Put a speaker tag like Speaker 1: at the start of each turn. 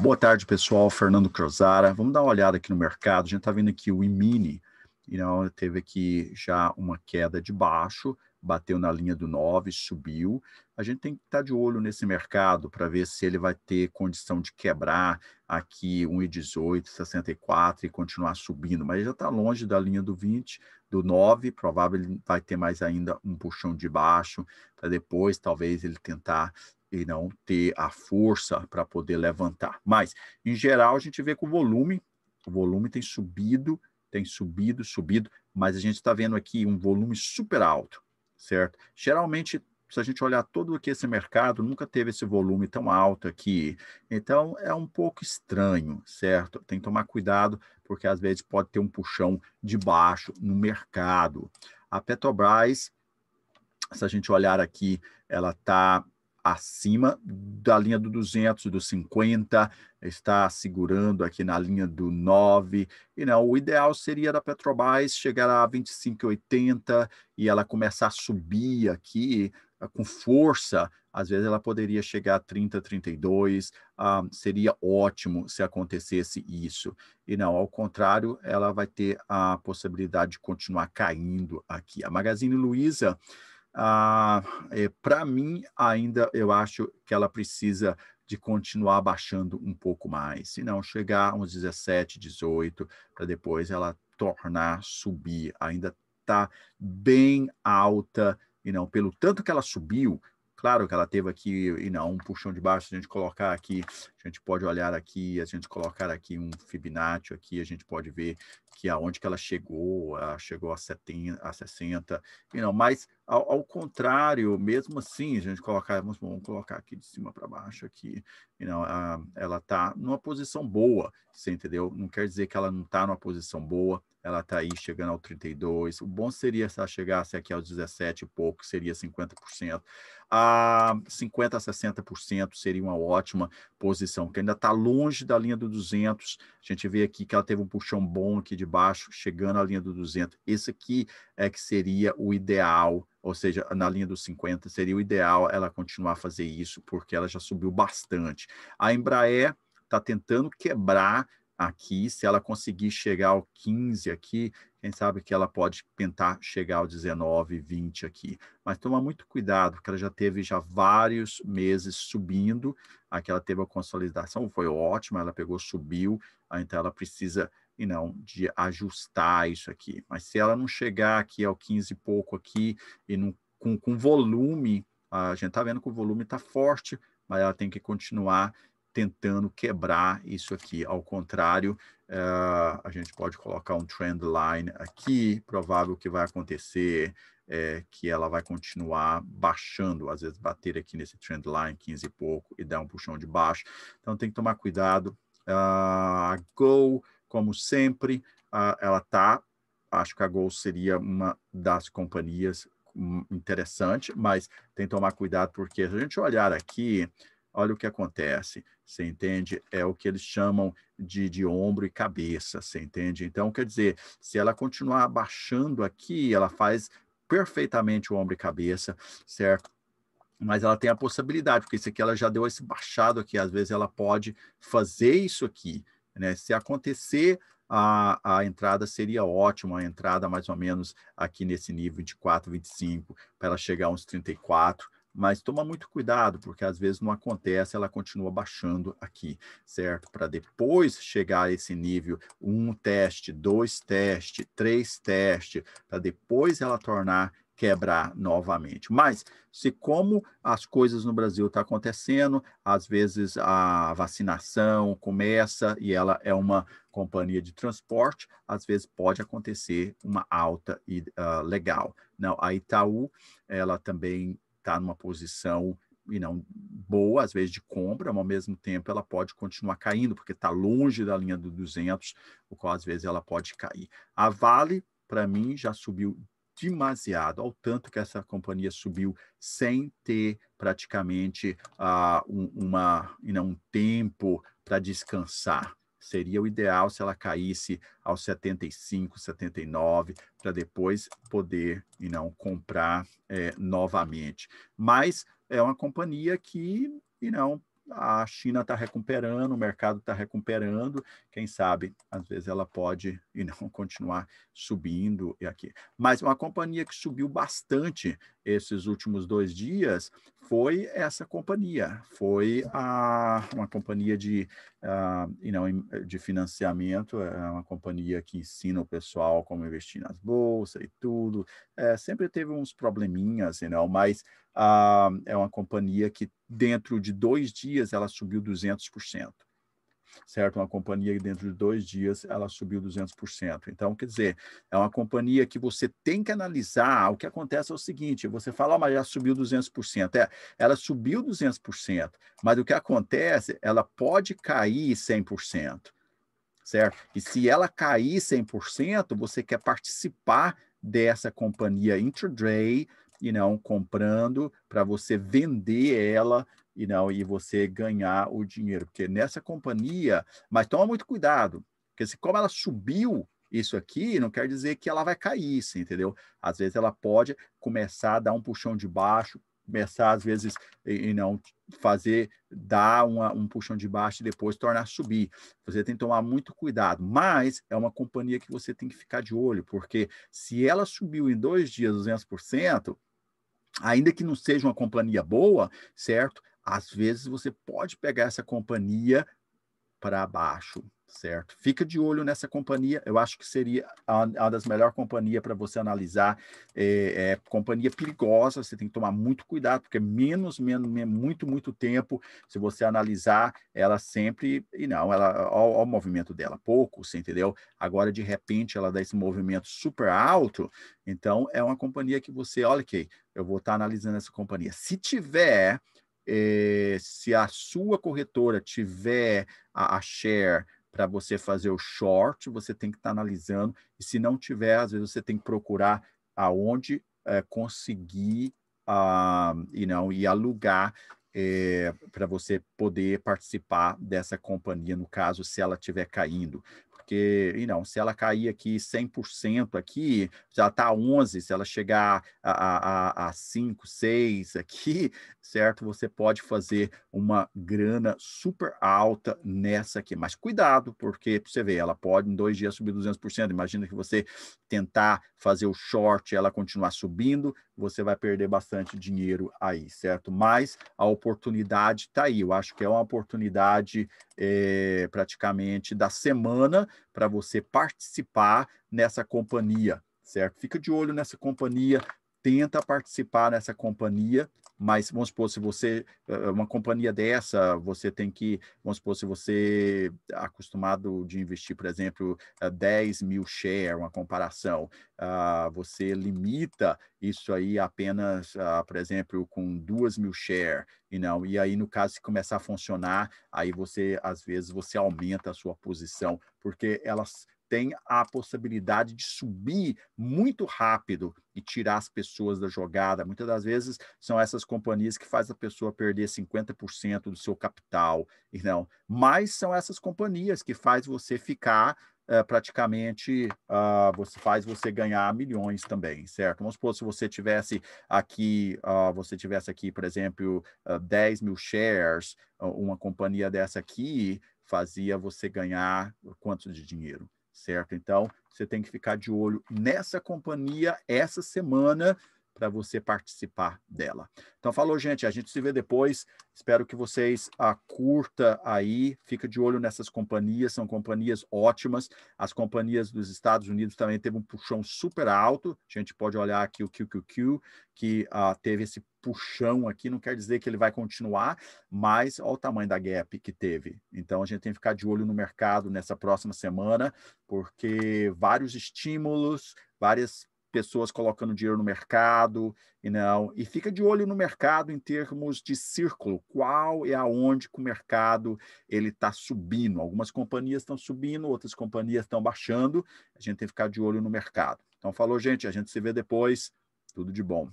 Speaker 1: Boa tarde, pessoal. Fernando Crozara. Vamos dar uma olhada aqui no mercado. A gente está vendo aqui o Imini, então, teve aqui já uma queda de baixo, bateu na linha do 9, subiu. A gente tem que estar tá de olho nesse mercado para ver se ele vai ter condição de quebrar aqui 1,1864 e continuar subindo, mas já está longe da linha do 20, do 9, provável ele vai ter mais ainda um puxão de baixo para depois talvez ele tentar e não ter a força para poder levantar. Mas, em geral, a gente vê que o volume, o volume tem subido, tem subido, subido, mas a gente está vendo aqui um volume super alto, certo? Geralmente, se a gente olhar todo aqui esse mercado, nunca teve esse volume tão alto aqui. Então, é um pouco estranho, certo? Tem que tomar cuidado, porque às vezes pode ter um puxão de baixo no mercado. A Petrobras, se a gente olhar aqui, ela está acima da linha do 200, do 50, está segurando aqui na linha do 9. E não, né, o ideal seria da Petrobras chegar a 25,80 e ela começar a subir aqui eh, com força. Às vezes ela poderia chegar a 30, 32, ah, seria ótimo se acontecesse isso. E não, ao contrário, ela vai ter a possibilidade de continuar caindo aqui. A Magazine Luiza ah, é, Para mim, ainda eu acho que ela precisa de continuar baixando um pouco mais, se não chegar uns 17, 18, para depois ela tornar subir. Ainda está bem alta e não pelo tanto que ela subiu, Claro que ela teve aqui e não, um puxão de baixo, a gente colocar aqui, a gente pode olhar aqui, a gente colocar aqui um Fibonacci aqui, a gente pode ver que aonde que ela chegou, ela chegou a 70, a 60, e não, mas ao, ao contrário, mesmo assim, a gente colocar, vamos, vamos colocar aqui de cima para baixo aqui, e não, a, ela está numa posição boa, você entendeu? Não quer dizer que ela não está numa posição boa, ela está aí chegando ao 32%. O bom seria se ela chegasse aqui aos 17 e pouco, seria 50%. A 50% a 60% seria uma ótima posição, que ainda está longe da linha do 200. A gente vê aqui que ela teve um puxão bom aqui de baixo, chegando à linha do 200. Esse aqui é que seria o ideal ou seja, na linha dos 50, seria o ideal ela continuar a fazer isso, porque ela já subiu bastante. A Embraer está tentando quebrar aqui, se ela conseguir chegar ao 15 aqui, quem sabe que ela pode tentar chegar ao 19, 20 aqui. Mas toma muito cuidado, porque ela já teve já vários meses subindo, aqui ela teve a consolidação, foi ótima, ela pegou, subiu, ah, então ela precisa e não de ajustar isso aqui. Mas se ela não chegar aqui ao 15 e pouco aqui e não, com, com volume, ah, a gente está vendo que o volume está forte, mas ela tem que continuar tentando quebrar isso aqui. Ao contrário, uh, a gente pode colocar um trend line aqui, provável que vai acontecer é que ela vai continuar baixando, às vezes bater aqui nesse trend line 15 e pouco e dar um puxão de baixo. Então tem que tomar cuidado. Ah, a Gol, como sempre, uh, ela tá, acho que a Gol seria uma das companhias hum, interessante, mas tem que tomar cuidado porque se a gente olhar aqui, olha o que acontece. Você entende? É o que eles chamam de, de ombro e cabeça. Você entende? Então, quer dizer, se ela continuar abaixando aqui, ela faz perfeitamente o ombro e cabeça, certo? mas ela tem a possibilidade, porque isso aqui ela já deu esse baixado aqui, às vezes ela pode fazer isso aqui, né? Se acontecer, a, a entrada seria ótima, a entrada mais ou menos aqui nesse nível de 4,25 para ela chegar a uns 34, mas toma muito cuidado, porque às vezes não acontece, ela continua baixando aqui, certo? Para depois chegar a esse nível, um teste, dois teste, três teste, para depois ela tornar quebrar novamente. Mas se como as coisas no Brasil estão tá acontecendo, às vezes a vacinação começa e ela é uma companhia de transporte, às vezes pode acontecer uma alta uh, legal. Não, a Itaú, ela também está numa posição e não boa, às vezes de compra, mas ao mesmo tempo ela pode continuar caindo, porque está longe da linha do 200, o qual às vezes ela pode cair. A Vale, para mim, já subiu demasiado, ao tanto que essa companhia subiu sem ter praticamente uh, um, uma, não, um tempo para descansar. Seria o ideal se ela caísse aos 75, 79, para depois poder e não comprar é, novamente. Mas é uma companhia que e não a China está recuperando, o mercado está recuperando, quem sabe, às vezes ela pode e não continuar subindo e aqui. Mas uma companhia que subiu bastante esses últimos dois dias foi essa companhia, foi a, uma companhia de, uh, you know, de financiamento, é uma companhia que ensina o pessoal como investir nas bolsas e tudo. É, sempre teve uns probleminhas, you know, mas uh, é uma companhia que dentro de dois dias ela subiu 200% certo? Uma companhia que dentro de dois dias ela subiu 200%. Então, quer dizer, é uma companhia que você tem que analisar. O que acontece é o seguinte: você fala, oh, mas já subiu 200%. É, ela subiu 200%, mas o que acontece, ela pode cair 100%. Certo? E se ela cair 100%, você quer participar dessa companhia intraday, e não comprando para você vender ela e não e você ganhar o dinheiro, porque nessa companhia, mas toma muito cuidado, porque se como ela subiu isso aqui, não quer dizer que ela vai cair, sim, entendeu? Às vezes ela pode começar a dar um puxão de baixo, começar às vezes e, e não fazer dar uma, um puxão de baixo e depois tornar subir. Você tem que tomar muito cuidado, mas é uma companhia que você tem que ficar de olho, porque se ela subiu em dois dias 200%, ainda que não seja uma companhia boa, certo? às vezes você pode pegar essa companhia para baixo, certo? Fica de olho nessa companhia, eu acho que seria uma das melhores companhias para você analisar. É, é, companhia perigosa, você tem que tomar muito cuidado, porque é menos, menos, menos muito, muito tempo, se você analisar, ela sempre, e não, ela, ao o movimento dela, pouco, você entendeu? Agora, de repente, ela dá esse movimento super alto, então é uma companhia que você, olha que eu vou estar tá analisando essa companhia. Se tiver é, se a sua corretora tiver a, a share para você fazer o short, você tem que estar tá analisando. E se não tiver, às vezes você tem que procurar aonde é, conseguir uh, e não e alugar é, eh, para você poder participar dessa companhia, no caso, se ela estiver caindo porque, se ela cair aqui 100% aqui, já está 11, se ela chegar a, a, a 5, 6 aqui, certo? Você pode fazer uma grana super alta nessa aqui, mas cuidado, porque você vê, ela pode em dois dias subir 200%, imagina que você tentar fazer o short, ela continuar subindo, você vai perder bastante dinheiro aí, certo? Mas a oportunidade está aí. Eu acho que é uma oportunidade é, praticamente da semana para você participar nessa companhia, certo? Fica de olho nessa companhia, tenta participar nessa companhia, mas vamos supor, se você, eh, uma companhia dessa, você tem que, vamos supor, se você é acostumado de investir, por exemplo, 10 eh, mil share, uma comparação, ah, você limita isso aí apenas, ah, por exemplo, com 2 mil share, e não, e aí no caso se começar a funcionar, aí você, às vezes, você aumenta a sua posição, porque elas tem a possibilidade de subir muito rápido e tirar as pessoas da jogada. Muitas das vezes são essas companhias que faz a pessoa perder 50% do seu capital, não. Mas são essas companhias que faz você ficar eh, praticamente uh, você faz você ganhar milhões também, certo? Vamos supor, se você tivesse aqui, uh, você tivesse aqui, por exemplo, uh, ah, 10 mil shares, uma companhia dessa aqui fazia você ganhar quanto de dinheiro? certo? Então, você tem que ficar de olho nessa companhia essa semana para você participar dela. Então, falou, gente. A gente se vê depois. Espero que vocês a ah, curta aí. Fica de olho nessas companhias. São companhias ótimas. As companhias dos Estados Unidos também teve um puxão super alto. A gente pode olhar aqui o QQQ, que ah, teve esse puxão aqui, não quer dizer que ele vai continuar, mas olha o tamanho da gap que teve. Então a gente tem que ficar de olho no mercado nessa próxima semana, porque vários estímulos, várias pessoas colocando dinheiro no mercado e não e fica de olho no mercado em termos de círculo qual é aonde que o mercado ele está subindo algumas companhias estão subindo outras companhias estão baixando a gente tem que ficar de olho no mercado então falou gente a gente se vê depois tudo de bom